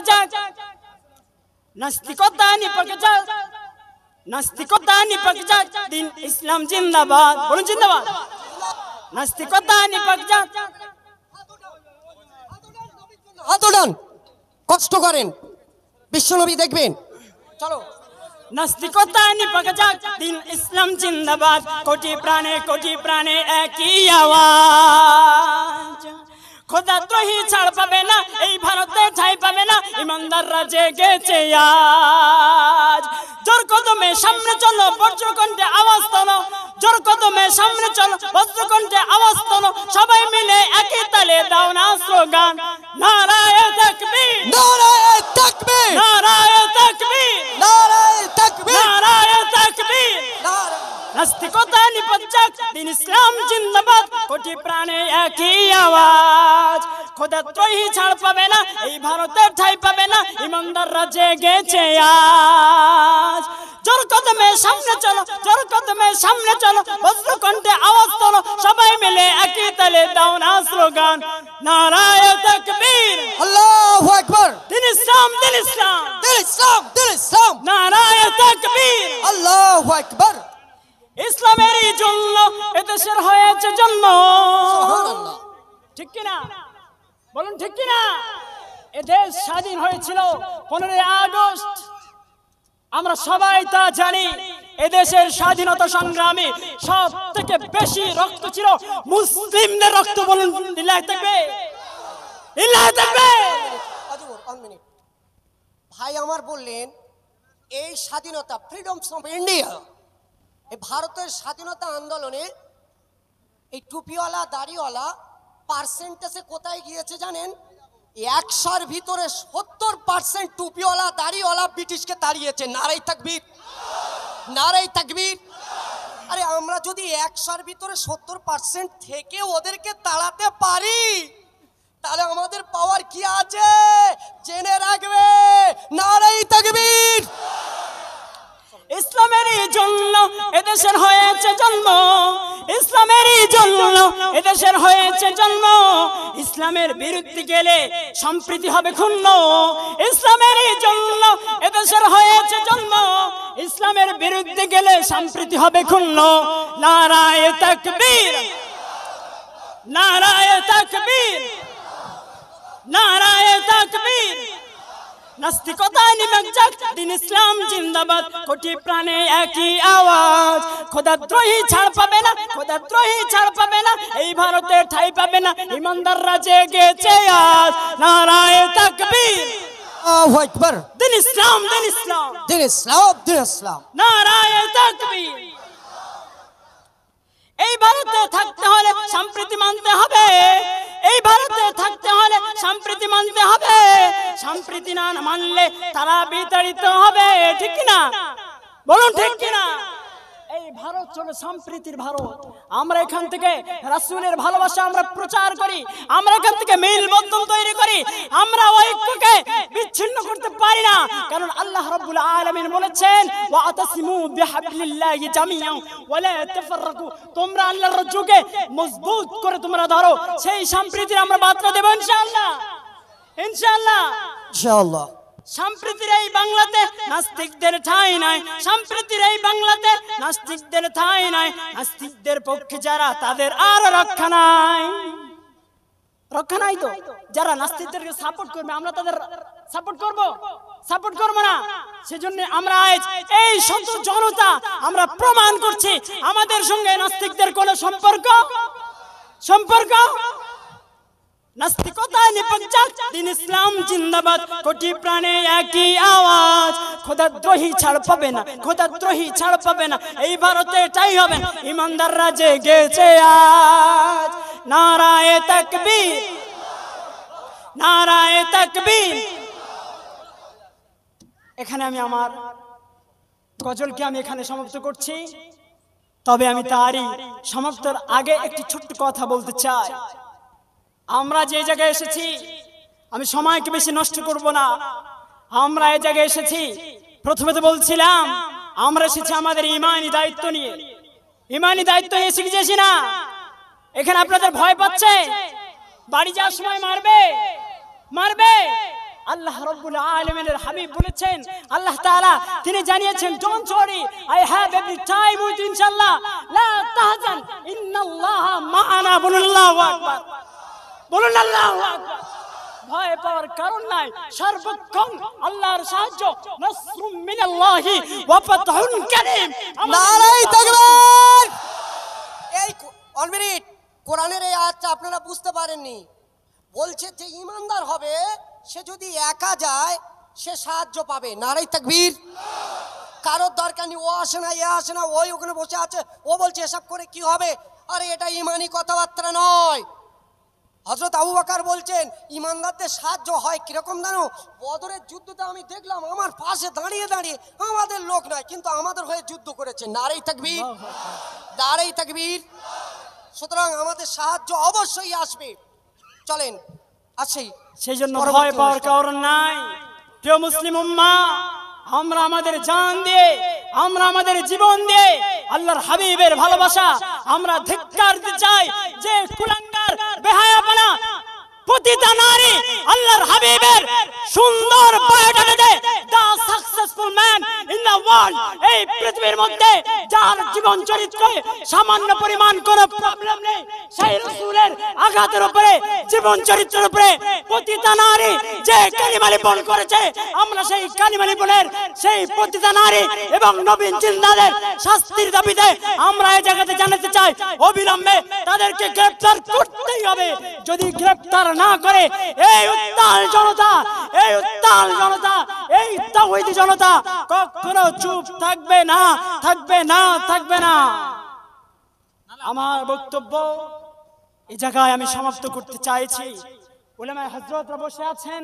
নিপকে যাক নাস্তিকতা নিপকে নাস্তিকতা নিপকে দিন ইসলাম জিন্দাবাদ বলুন জিন্দাবাদ নাস্তিকতা নিপকে যাক কষ্ট করেন বিশ্বনবী দেখবেন চলো নাস্তিকতা নিপকে দিন ইসলাম জিন্দাবাদ কোটি প্রাণে কোটি প্রাণে একই আওয়াজ খোদা ছাড় পাবে না এই ভারতে ঠাই পাবে না ইমানদাররা জেগেছে আজ জোর কদমে সামনে চলো বজ্রকণ্ঠে আওয়াজ তোলো জোর কদমে সামনে চলো বজ্রকণ্ঠে আওয়াজ তোলো সবাই মিলে একই তালে দাও না স্লোগান নারায় তাকবীর নারায় তাকবীর নারায় নাস্তিকতা নিপজ্জাত দিন ইসলাম জিন্দাবাদ কোটি প্রাণে একই আওয়াজ খোদা ত্রয়ী ছাড় পাবে না এই ভারতের ঠাই পাবে না ইমানদাররা জেগেছে আজ জোর কদমে সামনে চলো জোর কদমে সামনে চলো বজ্র কণ্ঠে আওয়াজ তোলো সবাই মিলে একই তালে দাও না স্লোগান নারায় তাকবীর আল্লাহু আকবার দিন ইসলাম দিন ইসলাম দিন ইসলাম দিন ইসলাম নারায় তাকবীর আল্লাহু আকবার ইসলামের জন্য এদেশের হয়েছে জন্য ঠিক কিনা বলুন ঠিক কিনা এদেশ স্বাধীন হয়েছিল পনেরোই আগস্ট আমরা সবাই তা জানি এদেশের স্বাধীনতা সংগ্রামে সব থেকে বেশি রক্ত ছিল মুসলিমদের রক্ত বলুন আচ্ছা, ভাই আমার বললেন এই স্বাধীনতা ফ্রিডম অফ ইন্ডিয়া এই ভারতের স্বাধীনতা আন্দোলনে এই টুপিওয়ালা দাড়িওয়ালা পার্সেন্টেজে কোথায় গিয়েছে জানেন একশোর ভিতরে সত্তর পার্সেন্ট টুপিওয়ালা দাড়িওয়ালা ব্রিটিশকে তাড়িয়েছে নারাই তাকবীর নারাই তাকবীর আরে আমরা যদি একশোর ভিতরে সত্তর পার্সেন্ট থেকে ওদেরকে তাড়াতে পারি তাহলে আমাদের পাওয়ার কি আছে জেনে রাখবে নারাই তাকবীর ইসলামের জন্য এদেশের হয়েছে জন্ম ইসলামেরই জন্য এদেশের হয়েছে জন্ম ইসলামের বিরুদ্ধে গেলে সম্প্রীতি হবে ক্ষুণ্ণ ইসলামেরই জন্য এদেশের হয়েছে জন্ম ইসলামের বিরুদ্ধে গেলে সম্প্রীতি হবে ক্ষুণ্ণ নারায় তকবীর নারায় তকবীর নারায় তকবীর নাস্তিকতায় নিমক যাক দিন ইসলাম জিন্দাবাদ কোটি প্রাণে একই আওয়াজ খোদাদ্রোহী ছাড় পাবে না খোদাদ্রোহী ছাড় পাবে না এই ভারতে ঠাই পাবে না ইমানদাররা জেগেছে আজ নারায় তাকবীর আল্লাহু আকবার দিন ইসলাম দিন ইসলাম দিন ইসলাম দিন ইসলাম নারায় তাকবীর এই ভারতে থাকতে হলে সম্প্রীতি মানতে হবে এই ভারতে থাকতে হলে সম্প্রীতি মানতে হবে সম্প্রীতি না মানলে তারা বিতাড়িত হবে ঠিক কিনা বলুন ঠিক কিনা এই ভারত চলে সম্প্রীতির ভারত আমরা এখান থেকে রাসুলের ভালোবাসা আমরা প্রচার করি আমরা এখান থেকে মিল বন্ধন তৈরি করি আমরা ঐক্যকে বিচ্ছিন্ন করতে পারি না কারণ আল্লাহ রব্বুল আলমিন বলেছেন ওয়া বিহাবলিল্লাহি জামিয়া ওয়া লা তাফাররাকু তোমরা আল্লাহর রজ্জুকে মজবুত করে তোমরা ধরো সেই সম্প্রীতির আমরা বার্তা দেব ইনশাআল্লাহ ইনশাআল্লাহ ইনশাআল্লাহ সম্প্রীতির এই বাংলাতে নাস্তিকদের ঠাঁই নাই সম্প্রীতির এই বাংলাতে নাস্তিকদের ঠাঁই নাই নাস্তিকদের পক্ষে যারা তাদের আর রক্ষা নাই রক্ষা নাই তো যারা নাস্তিকদেরকে সাপোর্ট করবে আমরা তাদের সাপোর্ট করব সাপোর্ট করব না সেজন্য আমরা আজ এই শত জনতা আমরা প্রমাণ করছি আমাদের সঙ্গে নাস্তিকদের কোনো সম্পর্ক সম্পর্ক নাস্তিকতায় নিপঞ্চাত দিন ইসলাম জিন্দাবাদ কোটি প্রাণে একই আওয়াজ খোদাদ্রোহী ছাড় পাবে না দ্রোহী ছাড় পাবে না এই ভারতে এটাই হবে না ইমানদাররা জেগেছে আজ নারায়ে তাকবীর নারায়ে তাকবীর এখানে আমি আমার গজলকে আমি এখানে সমাপ্ত করছি তবে আমি তারই সমাপ্তর আগে একটি ছোট্ট কথা বলতে চাই আমরা যে জায়গায় এসেছি আমি সময়কে বেশি নষ্ট করব না আমরা এই জায়গায় এসেছি প্রথমে তো বলছিলাম আমরা এসেছি আমাদের ইমানি দায়িত্ব নিয়ে ইমানি দায়িত্ব নিয়ে শিখেছি না এখানে আপনাদের ভয় পাচ্ছে বাড়ি যাওয়ার সময় মারবে মারবে আল্লাহ রব্বুল আলমিনের হাবিব বলেছেন আল্লাহ তাআলা তিনি জানিয়েছেন don't worry I have every time with ইনশাআল্লাহ লা তাহজান ইন্নাল্লাহ মা'ানা বলুন আল্লাহু আকবার বলুন আল্লাহ ভয় পাওয়ার কারণ নাই সর্বক্ষণ আল্লাহর সাহায্য নাসরুম মিনাল্লাহি ওয়া ফাতহুন কারীম নারাই তাকবীর এই ওয়ান মিনিট কোরআনের এই আয়াতটা আপনারা বুঝতে পারেননি বলছে যে ইমানদার হবে সে যদি একা যায় সে সাহায্য পাবে নারাই তাকবীর কারোর দরকার নেই ও আসে না এ আসে না ওই ওখানে বসে আছে ও বলছে এসব করে কি হবে আরে এটা ইমানি কথাবার্তা নয় হজরত আবু বাকার বলছেন ইমানদারদের সাহায্য হয় কিরকম জানো বদরের যুদ্ধতে আমি দেখলাম আমার পাশে দাঁড়িয়ে দাঁড়িয়ে আমাদের লোক নয় কিন্তু আমাদের হয়ে যুদ্ধ করেছে নারেই তাকবীর দাঁড়েই তাকবীর সুতরাং আমাদের সাহায্য অবশ্যই আসবে চলেন আসেই সেই জন্য ভয় পাওয়ার কারণ নাই প্রিয় মুসলিম উম্মা আমরা আমাদের জান দিয়ে আমরা আমাদের জীবন দিয়ে আল্লাহর হাবিবের ভালোবাসা আমরা ধিক্কার দিতে চাই যে কুলাঙ্গার বেহায় প্রতিটা নারী আল্লাহর হাবিবের সুন্দর বায়োডাটা দেয় the successful man in the world এই পৃথিবীর মধ্যে যার জীবন চরিত্রে সামান্য পরিমাণ কোনো প্রবলেম নেই সেই রাসূলের আঘাতের উপরে জীবন চরিত্রের উপরে প্রতিটা নারী যে কালিমা লিপন করেছে আমরা সেই কালিমা লিপনের সেই প্রতিটা নারী এবং নবীন জিন্দাদের শাস্তির দাবিতে আমরা এই জায়গাতে জানাতে চাই অবিলম্বে তাদেরকে গ্রেফতার করতেই হবে যদি গ্রেফতার না করে এই উত্তাল জনতা এই উত্তাল জনতা এই তাওহিদি জনতা কখনো চুপ থাকবে না থাকবে না থাকবে না আমার বক্তব্য এই জায়গায় আমি সমাপ্ত করতে চাইছি ওলামায় হজরতরা বসে আছেন